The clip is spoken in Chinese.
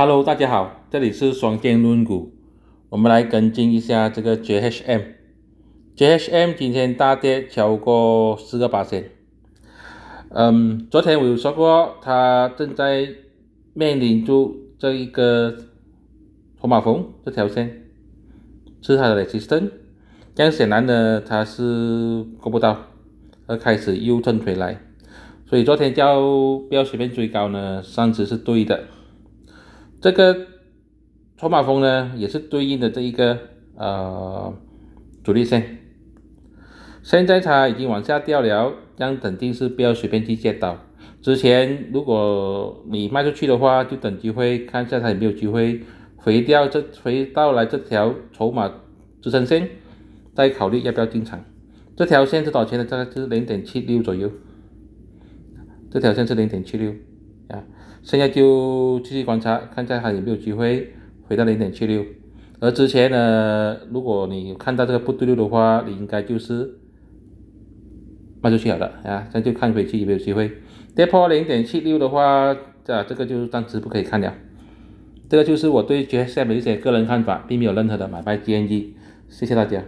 Hello，大家好，这里是双剑论股。我们来跟进一下这个 JHM。JHM 今天大跌超过四个八千。嗯，昨天我有说过，它正在面临住这一个托马峰这条线，是它的 resistance。但显然呢它是够不到，而开始又吞回来，所以昨天叫不要随便追高呢，上次是对的。这个筹码峰呢，也是对应的这一个呃主力线。现在它已经往下掉了，这样肯定是不要随便去借到。之前如果你卖出去的话，就等机会，看一下它有没有机会回调，这回到来这条筹码支撑线，再考虑要不要进场。这条线是多少钱呢？大概是零点七六左右。这条线是零点七六啊。现在就继续观察，看下它有没有机会回到零点七六。而之前呢，如果你看到这个不对六的话，你应该就是卖出去好了啊。样就看回去有没有机会跌破零点七六的话，这这个就暂时不可以看了。这个就是我对节下的一些个人看法，并没有任何的买卖建议。谢谢大家。